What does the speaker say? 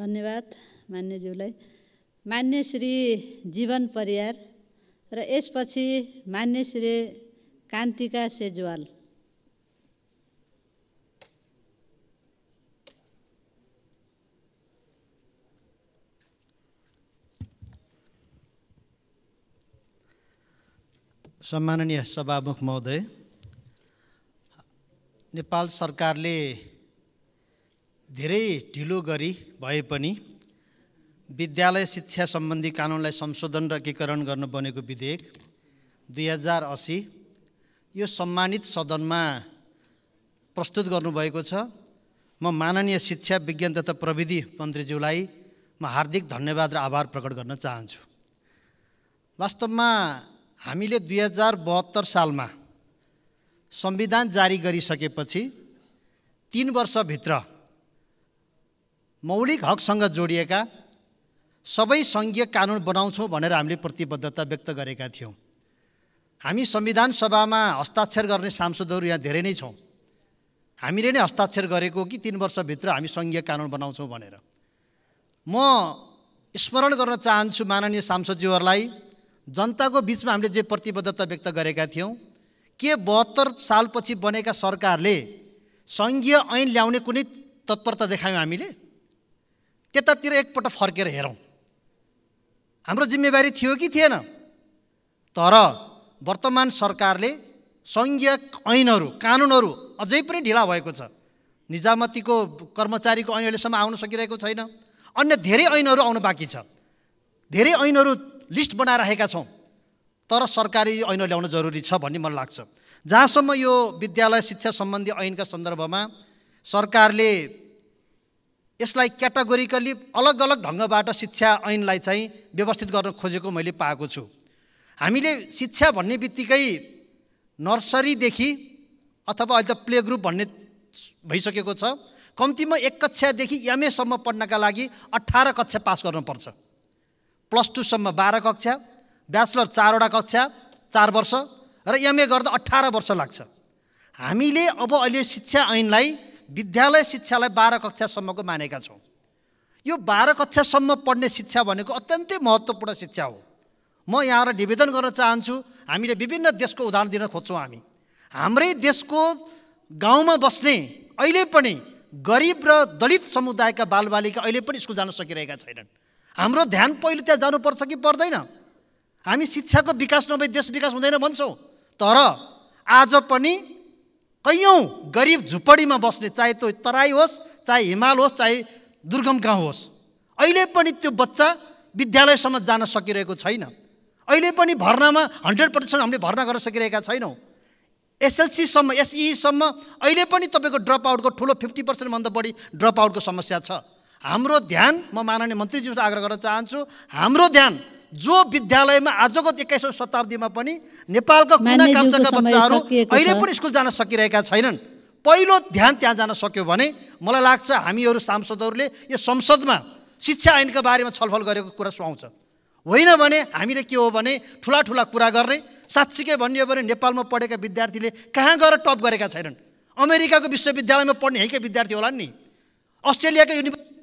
धन्यवाद मान्यज्यूलाई मान्य श्री जीवन परियार र यसपछि मान्य श्री कान्तिका सेजवाल सम्माननीय सभामुख महोदय नेपाल सरकारले धेरै ढिलो गरी भए पनि विद्यालय शिक्षा सम्बन्धी कानुनलाई संशोधन र एकीकरण गर्न बनेको विधेयक दुई हजार असी यो सम्मानित सदनमा प्रस्तुत गर्नुभएको छ म माननीय शिक्षा विज्ञान तथा प्रविधि मन्त्रीज्यूलाई म हार्दिक धन्यवाद र आभार प्रकट गर्न चाहन्छु वास्तवमा हामीले दुई हजार बहत्तर सालमा संविधान जारी गरिसकेपछि तिन वर्षभित्र मौलिक हकसँग जोडिएका सबै सङ्घीय कानुन बनाउँछौँ भनेर हामीले प्रतिबद्धता व्यक्त गरेका थियौँ हामी संविधान सभामा हस्ताक्षर गर्ने सांसदहरू यहाँ धेरै नै छौँ हामीले नै हस्ताक्षर गरेको कि तिन वर्षभित्र हामी सङ्घीय कानुन बनाउँछौँ भनेर म स्मरण गर्न चाहन्छु माननीय सांसदज्यूहरूलाई जनताको बिचमा हामीले जे प्रतिबद्धता व्यक्त गरेका थियौँ के बहत्तर सालपछि बनेका सरकारले सङ्घीय ऐन ल्याउने कुनै तत्परता देखायौँ हामीले त्यतातिर एकपल्ट फर्केर हेरौँ हाम्रो जिम्मेवारी थियो कि थिएन तर वर्तमान सरकारले सङ्घीय ऐनहरू कानुनहरू अझै पनि ढिला भएको छ निजामतीको कर्मचारीको ऐन अहिलेसम्म आउन सकिरहेको छैन अन्य धेरै ऐनहरू आउनु बाँकी छ धेरै ऐनहरू लिस्ट बनाइराखेका छौँ तर सरकारी यो ऐन ल्याउन जरुरी छ भन्ने मलाई लाग्छ जहाँसम्म यो विद्यालय शिक्षा सम्बन्धी ऐनका सन्दर्भमा सरकारले यसलाई क्याटागोरिकली अलग अलग ढङ्गबाट शिक्षा ऐनलाई चाहिँ व्यवस्थित गर्न खोजेको मैले पाएको छु हामीले शिक्षा भन्ने बित्तिकै नर्सरीदेखि अथवा अहिले त प्ले ग्रुप भन्ने भइसकेको छ कम्तीमा एक कक्षादेखि एमएसम्म पढ्नका लागि अठार कक्षा पास गर्नुपर्छ प्लस टूसम्म बाह्र कक्षा ब्याचलर चारवटा कक्षा चार वर्ष र एमए गर्दा अठार वर्ष लाग्छ हामीले अब अहिले शिक्षा ऐनलाई विद्यालय शिक्षालाई बाह्र कक्षासम्मको मानेका छौँ यो बाह्र कक्षासम्म पढ्ने शिक्षा भनेको अत्यन्तै महत्त्वपूर्ण शिक्षा हो म यहाँबाट निवेदन गर्न चाहन्छु हामीले विभिन्न देशको उदाहरण दिन खोज्छौँ हामी हाम्रै देशको गाउँमा बस्ने अहिले पनि गरिब र दलित समुदायका बालबालिका अहिले पनि स्कुल जान सकिरहेका छैनन् हाम्रो ध्यान पहिले त्यहाँ जानुपर्छ कि पर्दैन हामी शिक्षाको विकास नभई देश विकास हुँदैन भन्छौँ तर आज पनि कैयौँ गरिब झुप्पडीमा बस्ने चाहे त्यो तराई होस् चाहे हिमाल होस् चाहे दुर्गम गाउँ होस् अहिले पनि त्यो बच्चा विद्यालयसम्म जान सकिरहेको छैन अहिले पनि भर्नामा हन्ड्रेड पर्सेन्ट हामीले भर्ना गर्न सकिरहेका छैनौँ एसएलसीसम्म एसइसम्म अहिले पनि तपाईँको ड्रप आउटको ठुलो फिफ्टी पर्सेन्टभन्दा बढी ड्रप आउटको समस्या छ हाम्रो ध्यान म माननीय मन्त्रीज्यूलाई आग्रह गर्न चाहन्छु हाम्रो ध्यान जो विद्यालयमा आजको एक्काइसौँ शताब्दीमा पनि नेपालका कुना कान्छाका बच्चाहरू अहिले पनि स्कुल जान सकिरहेका छैनन् पहिलो ध्यान त्यहाँ जान सक्यो भने मलाई लाग्छ हामीहरू सांसदहरूले यो संसदमा शिक्षा ऐनका बारेमा छलफल गरेको कुरा सुहाउँछ होइन भने हामीले के हो भने ठुला ठुला कुरा गर्ने साँच्चीकै भनियो भने नेपालमा पढेका विद्यार्थीले कहाँ गएर टप गरेका छैनन् अमेरिकाको विश्वविद्यालयमा पढ्ने हैकै विद्यार्थी होला नि अस्ट्रेलियाको युनिभर्सिटी